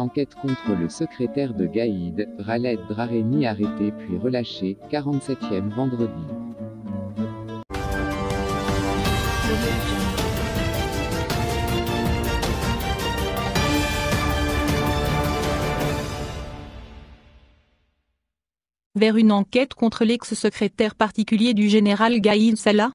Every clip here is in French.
Enquête contre le secrétaire de Gaïd, Raled Drareni arrêté puis relâché, 47e vendredi. Vers une enquête contre l'ex-secrétaire particulier du général Gaïd Salah,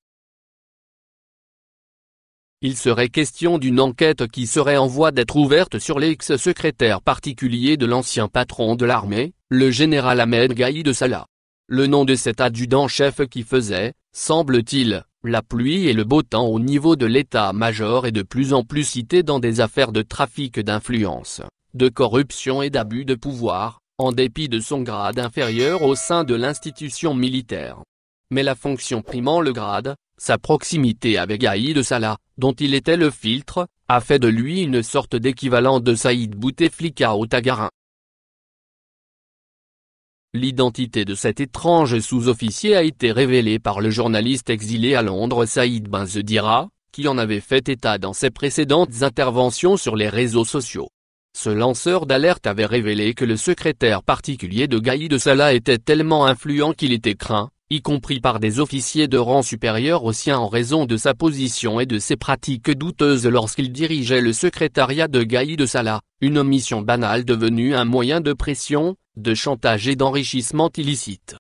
il serait question d'une enquête qui serait en voie d'être ouverte sur l'ex-secrétaire particulier de l'ancien patron de l'armée, le général Ahmed Gaïd Salah. Le nom de cet adjudant-chef qui faisait, semble-t-il, la pluie et le beau temps au niveau de l'état-major est de plus en plus cité dans des affaires de trafic d'influence, de corruption et d'abus de pouvoir, en dépit de son grade inférieur au sein de l'institution militaire mais la fonction primant le grade, sa proximité avec Gaïd Salah, dont il était le filtre, a fait de lui une sorte d'équivalent de Saïd Bouteflika au Tagarin. L'identité de cet étrange sous-officier a été révélée par le journaliste exilé à Londres Saïd Benzedira, qui en avait fait état dans ses précédentes interventions sur les réseaux sociaux. Ce lanceur d'alerte avait révélé que le secrétaire particulier de Gaïd Salah était tellement influent qu'il était craint, y compris par des officiers de rang supérieur au sien en raison de sa position et de ses pratiques douteuses lorsqu'il dirigeait le secrétariat de Gaï de Salah, une omission banale devenue un moyen de pression, de chantage et d'enrichissement illicite.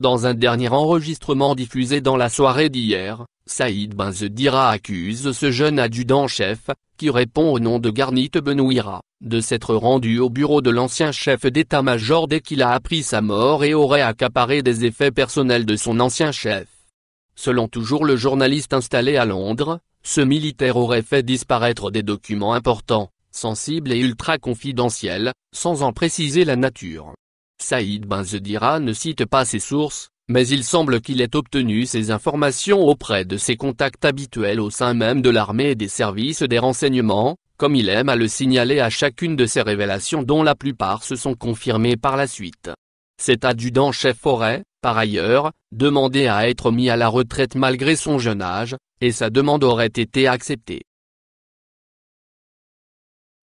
Dans un dernier enregistrement diffusé dans la soirée d'hier, Saïd Zedira accuse ce jeune adjudant-chef, qui répond au nom de Garnit Benouira, de s'être rendu au bureau de l'ancien chef d'état-major dès qu'il a appris sa mort et aurait accaparé des effets personnels de son ancien chef. Selon toujours le journaliste installé à Londres, ce militaire aurait fait disparaître des documents importants, sensibles et ultra-confidentiels, sans en préciser la nature. Saïd Zedira ne cite pas ses sources, mais il semble qu'il ait obtenu ces informations auprès de ses contacts habituels au sein même de l'armée et des services des renseignements, comme il aime à le signaler à chacune de ses révélations dont la plupart se sont confirmées par la suite. Cet adjudant-chef aurait, par ailleurs, demandé à être mis à la retraite malgré son jeune âge, et sa demande aurait été acceptée.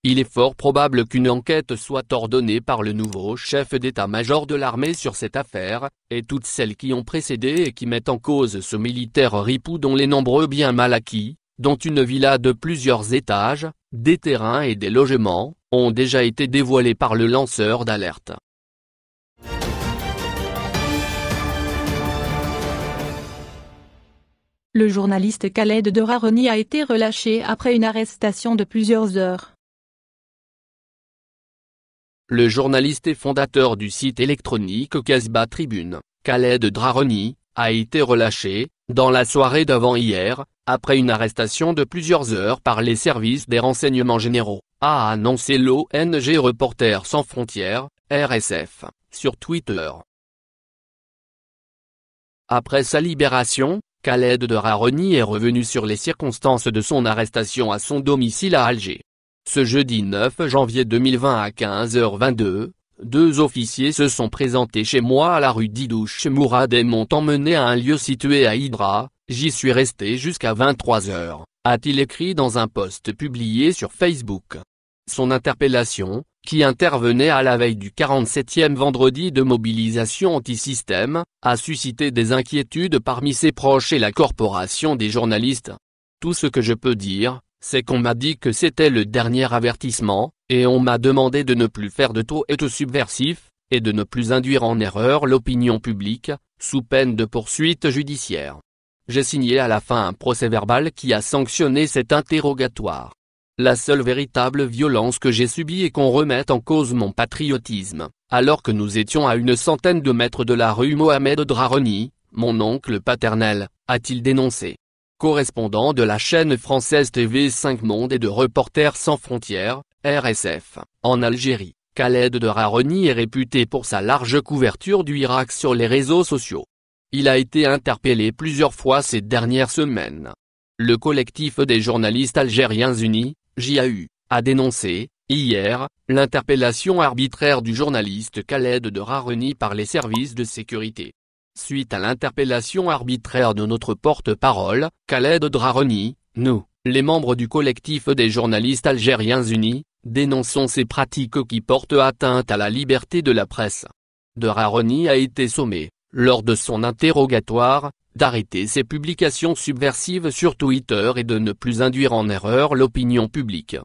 Il est fort probable qu'une enquête soit ordonnée par le nouveau chef d'état-major de l'armée sur cette affaire, et toutes celles qui ont précédé et qui mettent en cause ce militaire ripou dont les nombreux biens mal acquis, dont une villa de plusieurs étages, des terrains et des logements, ont déjà été dévoilés par le lanceur d'alerte. Le journaliste Khaled Raroni a été relâché après une arrestation de plusieurs heures. Le journaliste et fondateur du site électronique Casbah Tribune, Khaled Draroni, a été relâché, dans la soirée d'avant-hier, après une arrestation de plusieurs heures par les services des renseignements généraux, a annoncé l'ONG Reporters sans frontières, RSF, sur Twitter. Après sa libération, Khaled Draroni est revenu sur les circonstances de son arrestation à son domicile à Alger. Ce jeudi 9 janvier 2020 à 15h22, deux officiers se sont présentés chez moi à la rue Didouche Mourad et m'ont emmené à un lieu situé à Hydra, j'y suis resté jusqu'à 23h, a-t-il écrit dans un post publié sur Facebook. Son interpellation, qui intervenait à la veille du 47e vendredi de mobilisation anti-système, a suscité des inquiétudes parmi ses proches et la corporation des journalistes. Tout ce que je peux dire, c'est qu'on m'a dit que c'était le dernier avertissement, et on m'a demandé de ne plus faire de taux et de subversif, et de ne plus induire en erreur l'opinion publique, sous peine de poursuite judiciaire. J'ai signé à la fin un procès-verbal qui a sanctionné cet interrogatoire. La seule véritable violence que j'ai subie est qu'on remette en cause mon patriotisme, alors que nous étions à une centaine de mètres de la rue Mohamed Draroni, mon oncle paternel, a-t-il dénoncé correspondant de la chaîne française TV5 Monde et de Reporters sans frontières, RSF, en Algérie. Khaled de Raroni est réputé pour sa large couverture du Irak sur les réseaux sociaux. Il a été interpellé plusieurs fois ces dernières semaines. Le collectif des journalistes algériens unis, JAU, a dénoncé, hier, l'interpellation arbitraire du journaliste Khaled de par les services de sécurité. Suite à l'interpellation arbitraire de notre porte-parole, Khaled Draroni, nous, les membres du collectif des journalistes algériens unis, dénonçons ces pratiques qui portent atteinte à la liberté de la presse. Draroni a été sommé, lors de son interrogatoire, d'arrêter ses publications subversives sur Twitter et de ne plus induire en erreur l'opinion publique.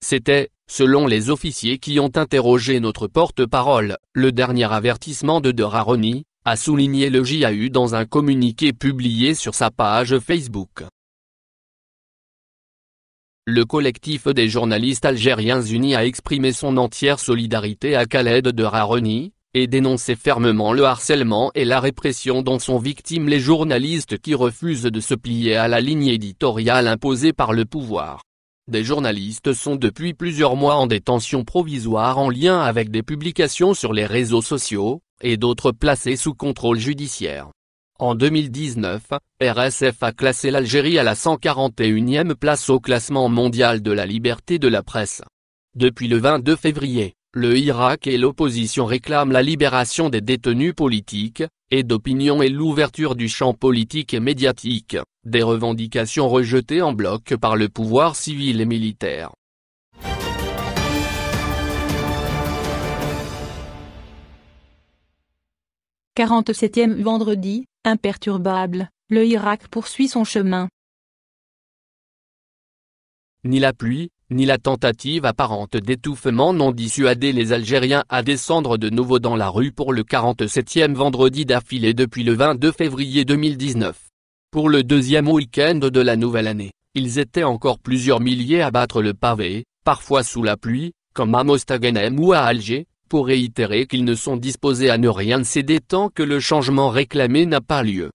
C'était, selon les officiers qui ont interrogé notre porte-parole, le dernier avertissement de draroni a souligné le JAU dans un communiqué publié sur sa page Facebook. Le collectif des journalistes algériens unis a exprimé son entière solidarité à Khaled de Raroni, et dénoncé fermement le harcèlement et la répression dont sont victimes les journalistes qui refusent de se plier à la ligne éditoriale imposée par le pouvoir. Des journalistes sont depuis plusieurs mois en détention provisoire en lien avec des publications sur les réseaux sociaux, et d'autres placés sous contrôle judiciaire. En 2019, RSF a classé l'Algérie à la 141e place au classement mondial de la liberté de la presse. Depuis le 22 février, le Irak et l'opposition réclament la libération des détenus politiques, et d'opinion et l'ouverture du champ politique et médiatique, des revendications rejetées en bloc par le pouvoir civil et militaire. « 47e vendredi, imperturbable, le Irak poursuit son chemin. Ni la pluie, ni la tentative apparente d'étouffement n'ont dissuadé les Algériens à descendre de nouveau dans la rue pour le 47e vendredi d'affilée depuis le 22 février 2019. Pour le deuxième week-end de la nouvelle année, ils étaient encore plusieurs milliers à battre le pavé, parfois sous la pluie, comme à Mostaganem ou à Alger, pour réitérer qu'ils ne sont disposés à ne rien céder tant que le changement réclamé n'a pas lieu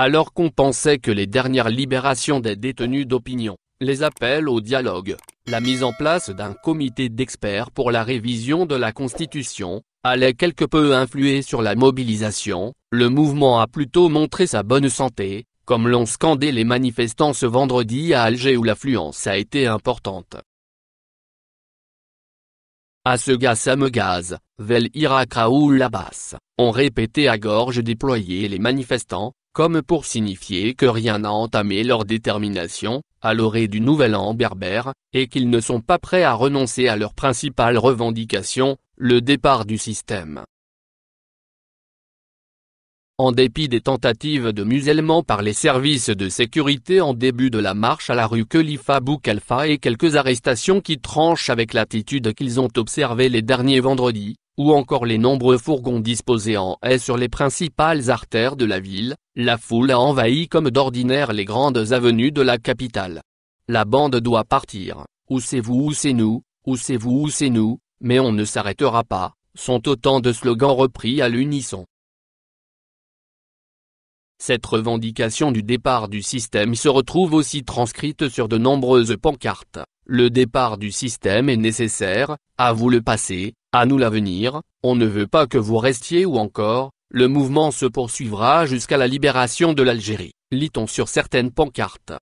alors qu'on pensait que les dernières libérations des détenus d'opinion, les appels au dialogue, la mise en place d'un comité d'experts pour la révision de la Constitution, allaient quelque peu influer sur la mobilisation, le mouvement a plutôt montré sa bonne santé, comme l'ont scandé les manifestants ce vendredi à Alger où l'affluence a été importante. À Samegaz, Vel Irak Raoul Abbas, ont répété à gorge déployée les manifestants, comme pour signifier que rien n'a entamé leur détermination, à l'orée du nouvel an berbère, et qu'ils ne sont pas prêts à renoncer à leur principale revendication, le départ du système. En dépit des tentatives de musellement par les services de sécurité en début de la marche à la rue Khalifa Boukalfa et quelques arrestations qui tranchent avec l'attitude qu'ils ont observée les derniers vendredis, ou encore les nombreux fourgons disposés en haie sur les principales artères de la ville, la foule a envahi comme d'ordinaire les grandes avenues de la capitale. La bande doit partir, ou c'est vous ou c'est nous, ou c'est vous ou c'est nous, mais on ne s'arrêtera pas, sont autant de slogans repris à l'unisson. Cette revendication du départ du système se retrouve aussi transcrite sur de nombreuses pancartes. Le départ du système est nécessaire, à vous le passé, à nous l'avenir, on ne veut pas que vous restiez ou encore, le mouvement se poursuivra jusqu'à la libération de l'Algérie, lit-on sur certaines pancartes.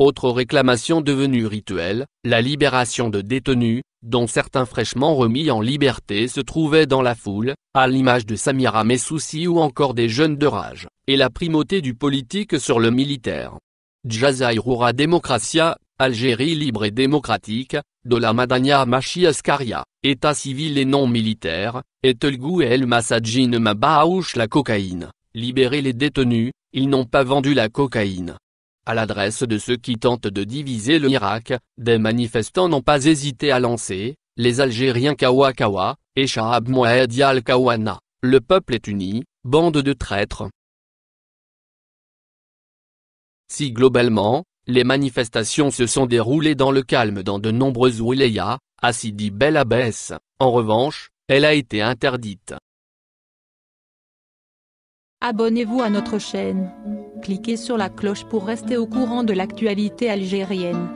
Autre réclamation devenue rituelle, la libération de détenus, dont certains fraîchement remis en liberté se trouvaient dans la foule, à l'image de Samira Messouci ou encore des jeunes de rage, et la primauté du politique sur le militaire. Rura Démocratia Algérie libre et démocratique, de la Madania Machi Askaria, État civil et non militaire, et et El Massadjin Mabaouch la cocaïne, libérer les détenus, ils n'ont pas vendu la cocaïne. À l'adresse de ceux qui tentent de diviser le Irak, des manifestants n'ont pas hésité à lancer, les Algériens Kawa Kawa, et Shahab Moaed Al Kawana, le peuple est uni, bande de traîtres. Si globalement, les manifestations se sont déroulées dans le calme dans de nombreuses wilayas, à Sidi Bel Abbès. En revanche, elle a été interdite. Abonnez-vous à notre chaîne. Cliquez sur la cloche pour rester au courant de l'actualité algérienne.